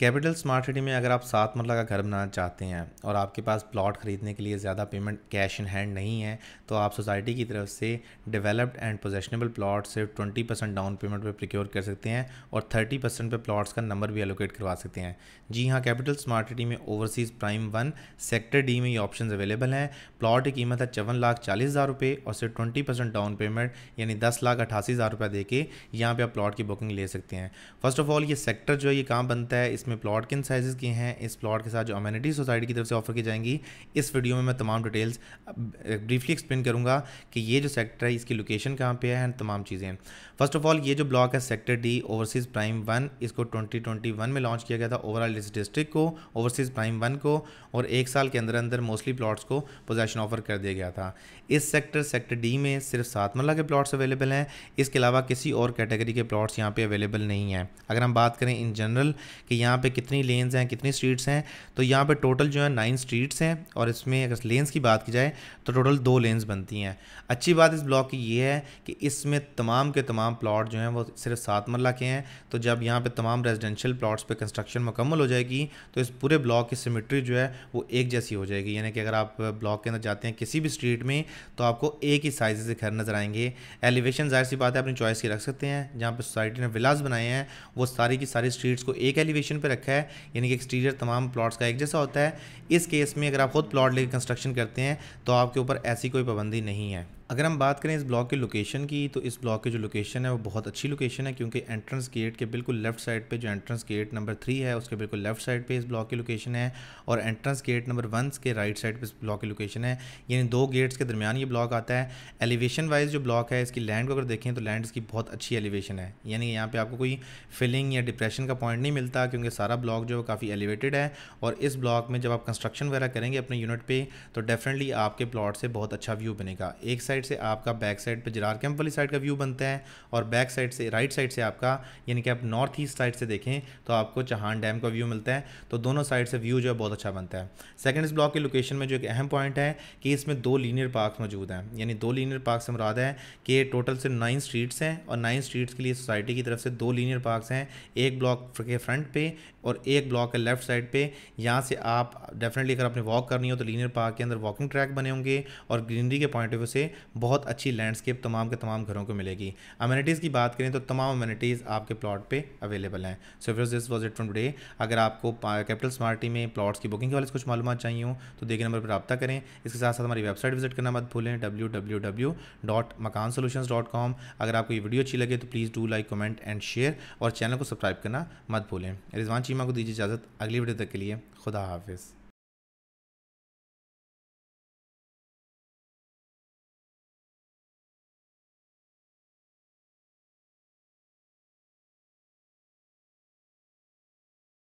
capital smart city में अगर आप सात मरला का घर बनाना चाहते हैं और आपके पास प्लॉट ख़रीदने के लिए ज़्यादा पेमेंट कैश इन हैंड नहीं है तो आप सोसाइटी की तरफ से डेवलप्ड एंड पोजेशनेबल प्लॉट सिर्फ ट्वेंटी परसेंट डाउन पेमेंट पर पे प्रिक्योर कर सकते हैं और थर्टी परसेंट पर प्लाट्स का नंबर भी एलोकेट करवा सकते हैं जी हाँ कैपिटल स्मार्ट सिटी में overseas prime one sector D में ये ऑप्शन अवेलेबल हैं प्लाट की कीमत है चौवन लाख चालीस हज़ार रुपये और सिर्फ ट्वेंटी परसेंट डाउन पेमेंट यानी दस लाख अठासी हज़ार रुपये दे के यहाँ पर आप प्लाट की बुकिंग ले सकते हैं फर्स्ट ऑफ ऑल ये सेक्टर जो है ये कहाँ बनता है इस इसमें प्लॉट किन साइज़ के हैं इस प्लॉट के साथ जो अम्यूनिटी सोसाइटी की तरफ से ऑफर की जाएंगी इस वीडियो में मैं तमाम डिटेल्स ब्रीफली एक्सप्लेन करूँगा कि ये जो सेक्टर है इसकी लोकेशन कहाँ पर है तमाम चीज़ें फर्स्ट ऑफ ऑल ये जो ब्लॉक है sector D overseas prime one इसको ट्वेंटी में लॉन्च किया गया था ओवरऑल इस डिस्ट्रिक्ट को ओवरसीज़ प्राइम वन को और एक साल के अंदर अंदर मोस्टली प्लाट्स को पोजेशन ऑफर कर दिया गया था इस सेक्टर सेक्टर डी में सिर्फ सात मरला के प्लॉट्स अवेलेबल हैं इसके अलावा किसी और कैटेगरी के प्लॉट्स यहाँ पर अवेलेबल नहीं हैं अगर हम बात करें इन जनरल कि यहाँ यहाँ पे कितनी लेन्स हैं कितनी स्ट्रीट्स हैं तो यहाँ पे टोटल जो है नाइन स्ट्रीट्स हैं और इसमें अगर लेंस की बात की जाए तो टोटल दो लेंस बनती हैं अच्छी बात इस ब्लॉक की ये है कि इसमें तमाम के तमाम प्लाट जो हैं वो सिर्फ सात मरला के हैं तो जब यहाँ पर तमाम रेजिडेंशियल प्लाट्स पर कंस्ट्रक्शन मुकम्मल हो जाएगी तो इस पूरे ब्लॉक की सीमिट्री जो है वो एक जैसी हो जाएगी यानी कि अगर आप ब्लॉक के अंदर जाते हैं किसी भी स्ट्रीट में तो आपको एक ही साइज से घर नज़र आएंगे एलिवेशन जाहिर सी बात है अपनी चॉइस की रख सकते हैं जहाँ पर सोसाइटी ने विलास बनाए हैं वो सारी की सारी स्ट्रीट्स को एक एलिवेशन पे रखा है यानी कि एक्सटीरियर तमाम प्लॉट्स का एक जैसा होता है इस केस में अगर आप खुद प्लॉट लेकर कंस्ट्रक्शन करते हैं तो आपके ऊपर ऐसी कोई पाबंदी नहीं है अगर हम बात करें इस ब्लॉक की लोकेशन की तो इस ब्लॉक की जो लोकेशन है वो बहुत अच्छी लोकेशन है क्योंकि एंट्रेंस गेट के बिल्कुल लेफ्ट साइड पे जो एंट्रेंस गेट नंबर थ्री है उसके बिल्कुल लेफ्ट साइड पे इस ब्लॉक की लोकेशन है और एंट्रेंस गेट नंबर वन के राइट साइड पे इस ब्लॉक की लोकेशन है यानी दो गेट्स के दरमियान ये ब्लॉक आता है एलिवेशन वाइज जो ब्लॉक है इसकी लैंड को अगर देखें तो लैंड इसकी बहुत अच्छी एलिवेशन है यानी यहाँ पर आपको कोई फिलिंग या डिप्रेशन का पॉइंट नहीं मिलता क्योंकि सारा ब्लॉक जो है काफ़ी एलिवेटेड है और इस ब्लॉक में जब आप कंस्ट्रक्शन वगैरह करेंगे अपने यूनिट पर तो डेफिनेटली आपके प्लाट से बहुत अच्छा व्यू बनेगा एक साइड साइड से आपका बैक साइड पर जरार कैंप वाली साइड का व्यू बनता है और बैक साइड से राइट साइड से आपका यानी कि आप नॉर्थ ईस्ट साइड से देखें तो आपको चहान डैम का व्यू मिलता है तो दोनों साइड से व्यू जो है बहुत अच्छा बनता है सेकेंड इस ब्लॉक की लोकेशन में जो एक अहम पॉइंट है कि इसमें दो लीनियर पार्क मौजूद हैं यानी दो लीनियर पार्क से मुराद है कि टोटल से नाइन स्ट्रीट्स हैं और नाइन स्ट्रीट्स के लिए सोसाइटी की तरफ से दो लीनियर पार्क हैं एक ब्लॉक के फ्रंट पे और एक ब्लॉक के लेफ्ट साइड पे यहाँ से आप डेफिनेटली अगर आपने वॉक करनी हो तो लीनियर पार्क के अंदर वॉकिंग ट्रैक बने होंगे और ग्रीनरी के पॉइंट ऑफ व्यू से बहुत अच्छी लैंडस्केप तमाम के तमाम घरों को मिलेगी अम्यूनिटीज़ की बात करें तो तमाम अम्यूनिटीज़ आपके प्लॉट पे अवेलेबल हैं सो फिर this was it from today अगर आपको कैपिटल स्मार्टी में प्लॉट्स की बुकिंग के वाले कुछ मालूम चाहिए हो तो देखे नंबर पर रब्ता करें इसके साथ साथ हमारी वेबसाइट विजिट करना मत भूलें W W W dot Makaan solution dot com अगर आपको ये वीडियो अच्छी लगे तो please do like comment and share और चैनल को सब्सक्राइब करना मत भूलें रिजवान चीमा को दीजिए इजाज़त अगली वीडियो तक के लिए खुदा हाफिज़